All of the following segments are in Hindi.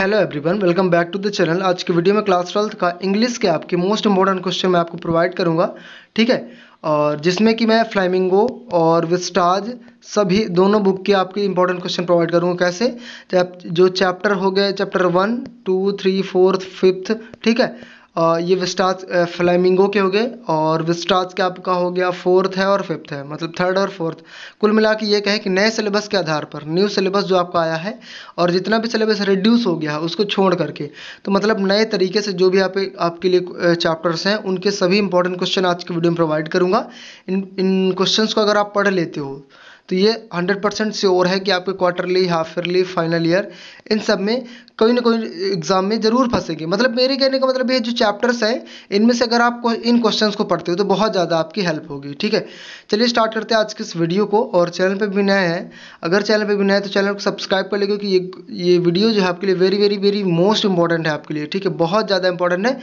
hello everyone welcome back to the channel आज के वीडियो में क्लास ट्वेल्थ का इंग्लिश के आपके मोस्ट इंपॉर्टेंट क्वेश्चन मैं आपको प्रोवाइड करूंगा ठीक है और जिसमें कि मैं फ्लाइमिंगो और विस्टाज सभी दोनों बुक के आपके इंपॉर्टेंट क्वेश्चन प्रोवाइड करूंगा कैसे जो चैप्टर हो गए chapter one two three fourth fifth ठीक है ये विस्टाज फ्लैमिंगो के हो गए और विस्टाज का आपका हो गया फोर्थ है और फिफ्थ है मतलब थर्ड और फोर्थ कुल मिला के ये कहें कि नए सिलेबस के आधार पर न्यू सिलेबस जो आपका आया है और जितना भी सिलेबस रिड्यूस हो गया है उसको छोड़ करके तो मतलब नए तरीके से जो भी आप आपके लिए चैप्टर्स हैं उनके सभी इंपॉर्टेंट क्वेश्चन आज की वीडियो में प्रोवाइड करूँगा इन इन क्वेश्चन को अगर आप पढ़ लेते हो तो ये 100 परसेंट श्योर है कि आपके quarterly half yearly final year इन सब में कोई ना कोई एग्जाम में ज़रूर फंसेंगे मतलब मेरे कहने का मतलब ये जो चैप्टर्स हैं इनमें से अगर आप इन क्वेश्चंस को पढ़ते हो तो बहुत ज़्यादा आपकी हेल्प होगी ठीक है चलिए स्टार्ट करते हैं आज के इस वीडियो को और चैनल पर भी नए हैं अगर चैनल पर भी नए है तो चैनल को सब्सक्राइब कर ले क्योंकि ये ये वीडियो जो है आपके लिए very very very most important है आपके लिए ठीक है बहुत ज़्यादा इंपॉर्टेंट है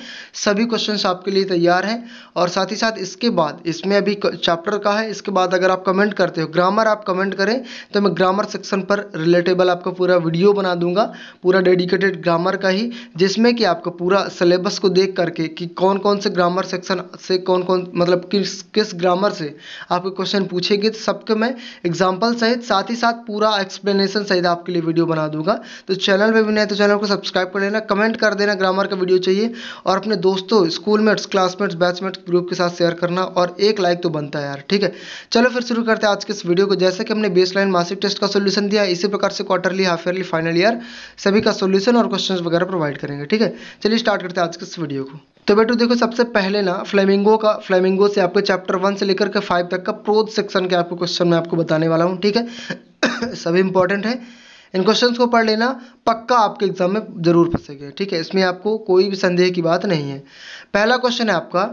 सभी क्वेश्चन आपके लिए तैयार हैं और साथ ही साथ इसके बाद इसमें अभी चैप्टर का है इसके बाद अगर आप कमेंट करते हो ग्रामर आप आप कमेंट करें तो मैं ग्रामर सेक्शन पर रिलेटेबल आपका पूरा वीडियो बना दूंगा पूरा डेडिकेटेड ग्रामर का ही जिसमें कि आपको पूरा सिलेबस को देख करके कि कौन कौन से ग्रामर सेक्शन से कौन कौन मतलब किस किस ग्रामर से आपके क्वेश्चन पूछेंगे तो सबके मैं एग्जाम्पल सहित साथ ही साथ पूरा एक्सप्लेनेशन सहित आपके लिए वीडियो बना दूंगा तो चैनल पर भी नहीं तो चैनल को सब्सक्राइब कर लेना कमेंट कर देना ग्रामर का वीडियो चाहिए और अपने दोस्तों स्कूलमेट्स क्लासमेट्स बैचमेट्स ग्रुप के साथ शेयर करना और एक लाइक तो बनता है यार ठीक है चलो फिर शुरू करते हैं आज के इस वीडियो को जैसे कि हमने बेस लाइन मासिक टेस्ट का सोल्यूशन दिया इसी प्रकार से quarterly half yearly final year सभी का सोल्यूशन और क्वेश्चन वगैरह प्रोवाइड करेंगे ठीक है चलिए स्टार्ट करते हैं आज के इस वीडियो को तो बेटो देखो सबसे पहले ना फ्लेमिंगो का फ्लेमिंगो से आपको चैप्टर वन से लेकर के फाइव तक का प्रोथ सेक्शन के आपको क्वेश्चन मैं आपको बताने वाला हूँ ठीक है सभी इंपॉर्टेंट है इन क्वेश्चंस को पढ़ लेना पक्का आपके एग्जाम में जरूर फंसेंगे ठीक है इसमें आपको कोई भी संदेह की बात नहीं है पहला क्वेश्चन है आपका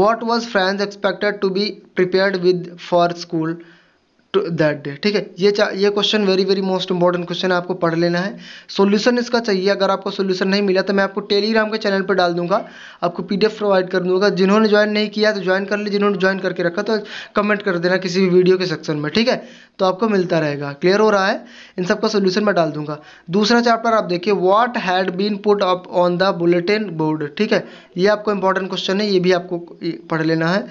what was Franz expected to be prepared with for school to that day ठीक है ये ये question very very most important question है आपको पढ़ लेना है सोल्यूशन इसका चाहिए अगर आपको सोल्यूशन नहीं मिला तो मैं आपको टेलीग्राम के चैनल पर डाल दूंगा आपको पीडीएफ प्रोवाइड कर दूंगा जिन्होंने ज्वाइन नहीं किया तो ज्वाइन कर ले जिन्होंने ज्वाइन करके रखा तो कमेंट कर देना किसी भी वीडियो के सेक्शन में ठीक है तो आपको मिलता रहेगा क्लियर हो रहा है इन सबका सोल्यूशन मैं डाल दूंगा दूसरा चैप्टर आप देखिए what had been put up on the bulletin board ठीक है ये आपको इंपॉर्टेंट क्वेश्चन है ये भी आपको पढ़ लेना है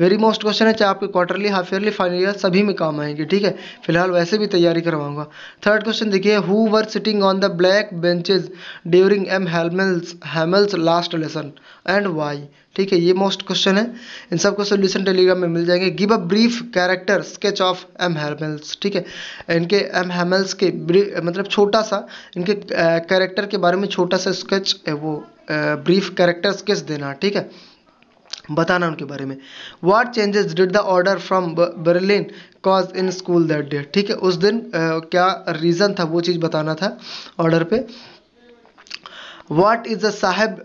वेरी मोस्ट क्वेश्चन है चाहे आपके quarterly half yearly final year सभी में काम आएंगे ठीक है फिलहाल वैसे भी तैयारी करवाऊंगा थर्ड क्वेश्चन देखिए who were sitting on the black benches during M Hamel's Hamel's last lesson and why ठीक है ये मोस्ट क्वेश्चन है इन सबको सोल्यूशन टेलीग्राम में मिल जाएंगे give a brief character sketch of M Hamel's ठीक है इनके एम हेमल्स के मतलब छोटा सा इनके कैरेक्टर के बारे में छोटा सा स्केच वो ब्रीफ कैरेक्टर स्केच देना ठीक है बताना उनके बारे में what changes did the order from Berlin cause in school that day ठीक है उस दिन आ, क्या रीज़न था वो चीज़ बताना था ऑर्डर पे what is a Saheb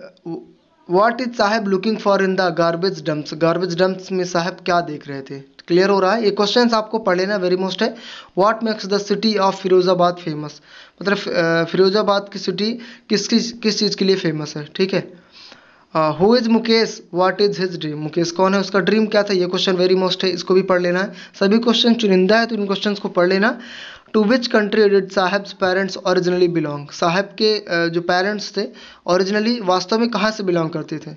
what is Saheb looking for in the garbage dumps garbage dumps में साहब क्या देख रहे थे क्लियर हो रहा है ये क्वेश्चन आपको पढ़ लेना वेरी मोस्ट है what makes the city of Firozabad famous मतलब फिरोजाबाद की सिटी किस किस किस चीज़ के लिए फेमस है ठीक है who is Mukesh what is his dream Mukesh कौन है उसका ड्रीम क्या था ये क्वेश्चन वेरी मोस्ट है इसको भी पढ़ लेना है सभी क्वेश्चन चुनिंदा है तो इन क्वेश्चन को पढ़ लेना to which country did Saheb's parents originally belong Saheb के uh, जो पेरेंट्स थे ओरिजिनली वास्तव में कहाँ से बिलोंग करते थे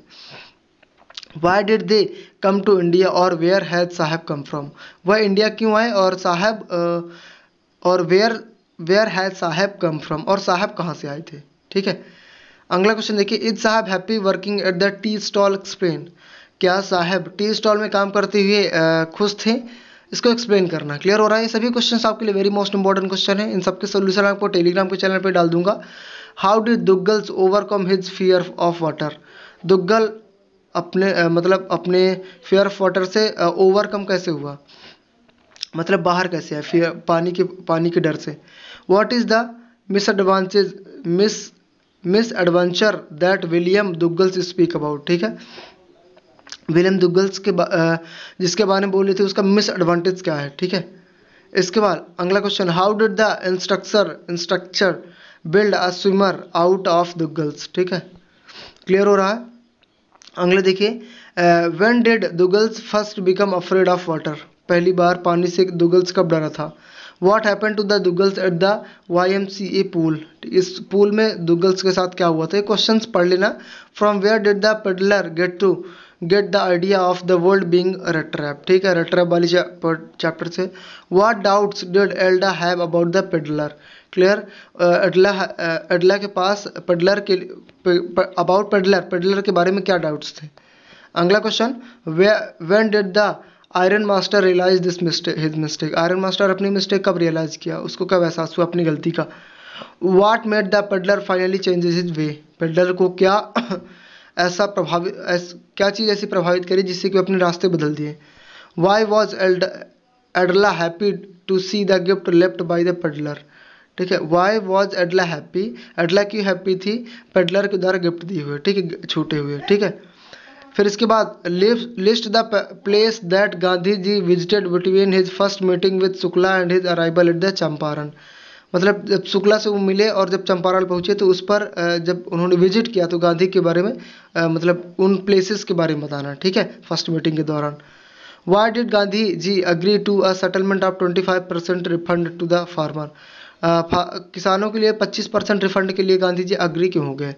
why did they come to India और where has Saheb come from वह इंडिया क्यों आए और साहेब uh, और where where has Saheb come from और साहेब कहाँ से आए थे ठीक है अगला क्वेश्चन देखिए is Saheb happy working at the tea stall explain क्या साहब टी स्टॉल में काम करते हुए खुश थे इसको एक्सप्लेन करना क्लियर हो रहा है ये सभी क्वेश्चन आपके लिए वेरी मोस्ट इंपॉर्टेंट क्वेश्चन है इन सबके सोल्यूशन आपको टेलीग्राम के चैनल पर डाल दूंगा how did Douglas overcome his fear of water Douglas अपने आ, मतलब अपने फियर ऑफ वाटर से ओवरकम कैसे हुआ मतलब बाहर कैसे है फियर पानी के पानी के डर से what is the miss miss misadventure that William Douglas speak about ठीक है विलियम दुग्गल्स के बा, जिसके बारे में बोल रही थी उसका मिस एडवांटेज क्या है ठीक है इसके बाद अगला question how did the instructor instructor build a swimmer out of Douglas ठीक है क्लियर हो रहा है अगले देखिए when did Douglas first become afraid of water पहली बार पानी से दुगल्स कब डरा था what happen to the Douglas at the Y M C A pool इस पूल में दुगल्स के साथ क्या हुआ था ये क्वेश्चन पढ़ लेना from where did the peddler get to get the idea of the world being rattrap ठीक है रेट्रैप वाली चैप्टर से वाट डाउट्स डिड एल्डा have about the peddler clear Edla Edla के पास पेडलर के अबाउट पेडलर पेडलर के बारे में क्या डाउट्स थे अगला question way when did the ironmaster realise this mistake his mistake ironmaster अपनी मिस्टेक कब रियलाइज़ किया उसको कब एहसास हुआ अपनी गलती का what made the peddler finally changes his way peddler को क्या ऐसा प्रभावित ऐस, क्या चीज़ ऐसी प्रभावित करी जिससे कि अपने रास्ते बदल दिए why was Edla happy to see the gift left by the peddler ठीक है why was Edla happy Edla क्यों हैप्पी थी पेडलर के द्वारा गिफ्ट दिए हुए ठीक है छूटे हुए ठीक है फिर इसके बाद list the place that Gandhi ji visited between his first meeting with Shukla and his arrival at the Champaran मतलब जब शुक्ला से वो मिले और जब चंपारण पहुँचे तो उस पर जब उन्होंने विजिट किया तो गांधी के बारे में मतलब उन प्लेसेस के बारे में बताना ठीक है फर्स्ट मीटिंग के दौरान why did Gandhi ji agree to a settlement of twenty five percent refund to the farmer किसानों के लिए पच्चीस परसेंट रिफंड के लिए गांधी जी अग्री क्यों हो गए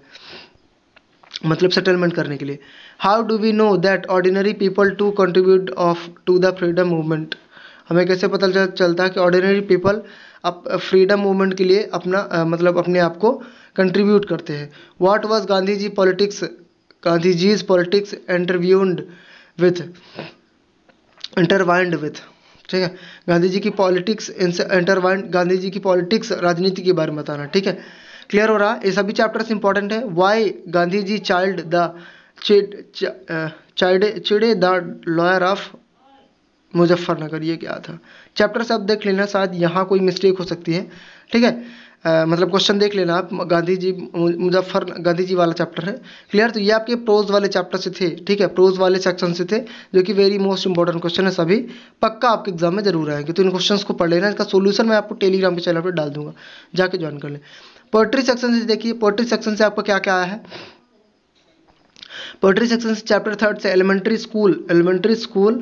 मतलब सेटलमेंट करने के लिए how do we know that ordinary people to contribute of to the freedom movement हमें कैसे पता चलता है कि ordinary people up freedom movement के लिए अपना आ, मतलब अपने आप को कंट्रीब्यूट करते हैं what was Gandhi ji politics Gandhi ji's politics interviewed with intertwined with ठीक है गांधी जी की पॉलिटिक्स इंटरवाइंड गांधी जी की पॉलिटिक्स राजनीति के बारे में बताना ठीक है क्लियर हो रहा है ये सभी चैप्टर्स इंपॉर्टेंट है why Gandhi ji chide the chide chide the lawyer of Muzaffarnagar ये क्या था चैप्टर्स सब देख लेना शायद यहाँ कोई मिस्टेक हो सकती है ठीक है Uh, मतलब क्वेश्चन देख लेना आप गांधी जी मुजफ्फर गांधी जी वाला चैप्टर है क्लियर तो ये आपके प्रोज वाले चैप्टर से थे ठीक है प्रोज वाले सेक्शन से थे जो कि वेरी मोस्ट इंपॉर्टेंट क्वेश्चन है सभी पक्का आपके एग्जाम में जरूर आएंगे तो इन क्वेश्चंस को पढ़ लेना इसका सोल्यूशन मैं आपको टेलीग्राम के चैनल पर डाल दूंगा जाके ज्वाइन कर लें पोइट्री सेक्शन से देखिए पोइट्री सेक्शन से आपको क्या क्या आया है पोर्ट्री सेक्शन से चैप्टर थर्ड से elementary school elementary school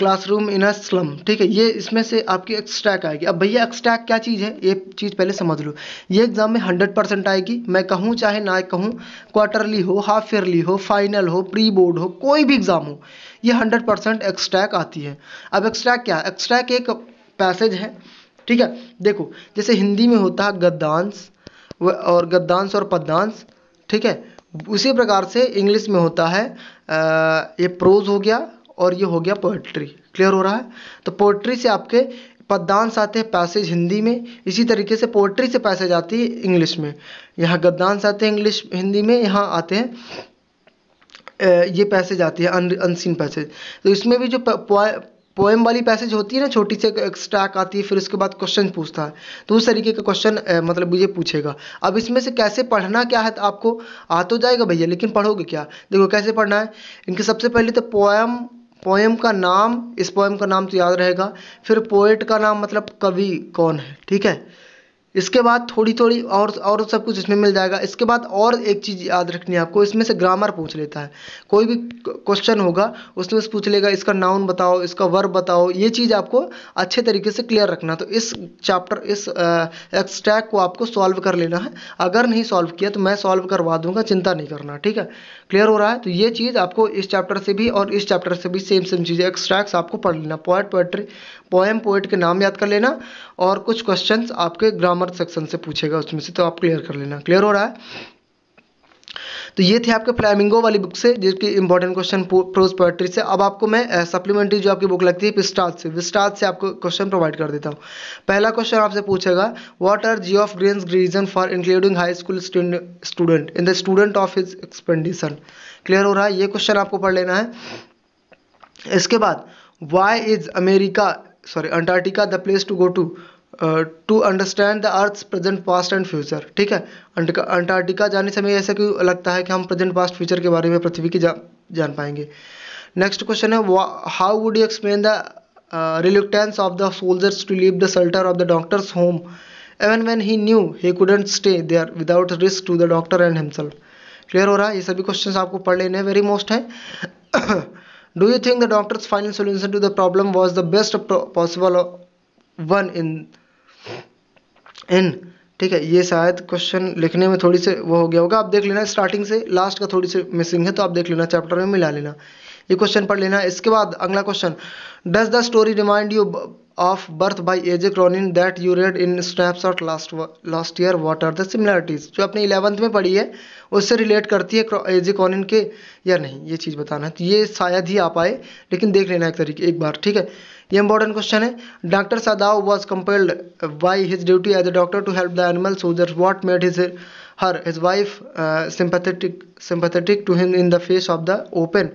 classroom in a slum ठीक है ये इसमें से आपकी एक्सट्रैक आएगी अब भैया एक्सट्रैक क्या चीज़ है ये चीज़ पहले समझ लो ये एग्ज़ाम में हंड्रेड परसेंट आएगी मैं कहूँ चाहे ना कहूँ क्वार्टरली हो हाफ ईयरली हो फाइनल हो प्री बोर्ड हो कोई भी एग्ज़ाम हो ये हंड्रेड परसेंट एक्सट्रैक आती है अब एक्सट्रैक क्या है एक्सट्रैक एक पैसेज है ठीक है देखो जैसे हिंदी में होता है गद्दांश और गद्दांश और पद्यांश ठीक है उसी प्रकार से इंग्लिश में होता है ये प्रोज हो गया और ये हो गया पोइट्री क्लियर हो रहा है तो पोइट्री से आपके पद्यांश आते हैं पैसेज हिंदी में इसी तरीके से पोइट्री से पैसेज आती है इंग्लिश में यहाँ गद्दांश आते हैं इंग्लिश हिंदी में यहाँ आते हैं ये पैसेज आती है अन अनसीन पैसेज तो इसमें भी जो पोएम वाली पैसेज होती है ना छोटी से स्टैक आती है फिर उसके बाद क्वेश्चन पूछता है तो उस तरीके का क्वेश्चन मतलब मुझे पूछेगा अब इसमें से कैसे पढ़ना क्या है तो आपको आ तो जाएगा भैया लेकिन पढ़ोगे क्या देखो कैसे पढ़ना है इनके सबसे पहले तो पोएम पोएम का नाम इस पोएम का नाम तो याद रहेगा फिर पोएट का नाम मतलब कवि कौन है ठीक है इसके बाद थोड़ी थोड़ी और और सब कुछ इसमें मिल जाएगा इसके बाद और एक चीज़ याद रखनी है आपको इसमें से ग्रामर पूछ लेता है कोई भी क्वेश्चन होगा उसमें से पूछ लेगा इसका नाउन बताओ इसका वर्ब बताओ ये चीज़ आपको अच्छे तरीके से क्लियर रखना तो इस चैप्टर इस एक्सट्रैक को आपको सॉल्व कर लेना है अगर नहीं सॉल्व किया तो मैं सॉल्व करवा दूंगा चिंता नहीं करना ठीक है क्लियर हो रहा है तो ये चीज़ आपको इस चैप्टर से भी और इस चैप्टर से भी सेम सेम चीज़ें एक्सट्रैक्ट आपको पढ़ लेना पोएट पोएट्री पोएम पोएट के नाम याद कर लेना और कुछ क्वेश्चन आपके ग्रामर नंबर सेक्शन से पूछेगा उसमें से तो आप क्लियर कर लेना क्लियर हो रहा है तो ये थे आपके फ्लैमिंगो वाली बुक से जिसकी इंपॉर्टेंट क्वेश्चन प्रोज पोएट्री से अब आपको मैं सप्लीमेंट्री जो आपकी बुक लगती है विस्टार्थ से विस्टार्थ से आपको क्वेश्चन प्रोवाइड कर देता हूँ पहला क्वेश्चन आपसे पूछेगा what are G of green reason for including high school student in the student of his expedition क्लियर हो रहा है ये क्वेश्चन आपको पढ़ लेना है इसके बाद why is America sorry Antarctica the place to go to to understand the earth present past and future ठीक है अंटार्कटिका जाने से हमें ऐसा क्यों लगता है कि हम प्रेजेंट पास्ट फ्यूचर के बारे में पृथ्वी की जा, जान पाएंगे नेक्स्ट क्वेश्चन है how would you explain the reluctance of the soldiers to leave the shelter of the doctor's home even when he knew he couldn't stay there without risk to the doctor and himself क्लियर हो रहा है ये सभी क्वेश्चन आपको पढ़ लेने हैं वेरी मोस्ट है do you think the doctor's final solution to the problem was the best possible one in in ठीक है ये शायद क्वेश्चन लिखने में थोड़ी से वो हो गया होगा आप देख लेना स्टार्टिंग से लास्ट का थोड़ी सी मिसिंग है तो आप देख लेना चैप्टर में मिला लेना ये क्वेश्चन पढ़ लेना इसके बाद अगला question does the story remind you of birth by A J Cronin that you read in Snapshot last last year what are the similarities जो अपने इलेवंथ में पढ़ी है उससे रिलेट करती है एजे क्रॉनिन के या नहीं ये चीज़ बताना है तो ये शायद ही आ पाए लेकिन देख लेना एक तरीके एक बार ठीक है ये इंपॉर्टेंट क्वेश्चन है doctor Sadao was compelled by his duty as a doctor to help the animal soldier what made his her his wife sympathetic sympathetic to him in the face of the open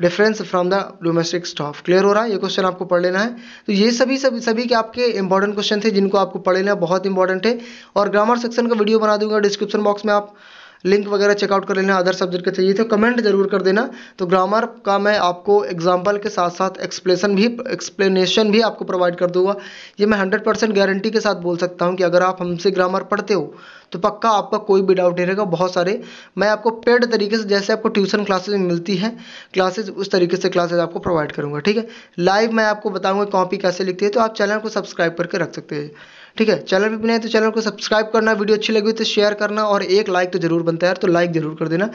difference from the domestic staff क्लियर हो रहा है ये क्वेश्चन आपको पढ़ लेना है तो ये सभी सभी सभी के आपके इंपॉर्टेंट क्वेश्चन थे जिनको आपको पढ़ लेना बहुत इंपॉर्टेंट है और ग्रामर सेक्शन का वीडियो बना दूंगा डिस्क्रिप्शन बॉक्स में आप लिंक वगैरह चेकआउट कर लेना अदर सब्जेक्ट का चाहिए तो कमेंट ज़रूर कर देना तो ग्रामर का मैं आपको एग्जाम्पल के साथ साथ एक्सप्लेसन भी एक्सप्लेनेशन भी आपको प्रोवाइड कर दूंगा ये मैं हंड्रेड परसेंट गारंटी के साथ बोल सकता हूँ कि अगर आप हमसे ग्रामर पढ़ते हो तो पक्का आपका कोई भी डाउट नहीं रहेगा बहुत सारे मैं आपको पेड तरीके से जैसे आपको ट्यूशन क्लासेज मिलती हैं क्लासेज उस तरीके से क्लासेज आपको प्रोवाइड करूँगा ठीक है लाइव मैं आपको बताऊँगा कॉपी कैसे लिखती है तो आप चैनल को सब्सक्राइब करके रख सकते हैं ठीक है चैनल पर भी नहीं तो चैनल को सब्सक्राइब करना वीडियो अच्छी लगी तो शेयर करना और एक लाइक तो जरूर बनता है यार तो लाइक जरूर कर देना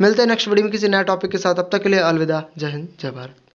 मिलते हैं नेक्स्ट वीडियो में किसी नए टॉपिक के साथ अब तक के लिए अलविदा जय हिंद जय भारत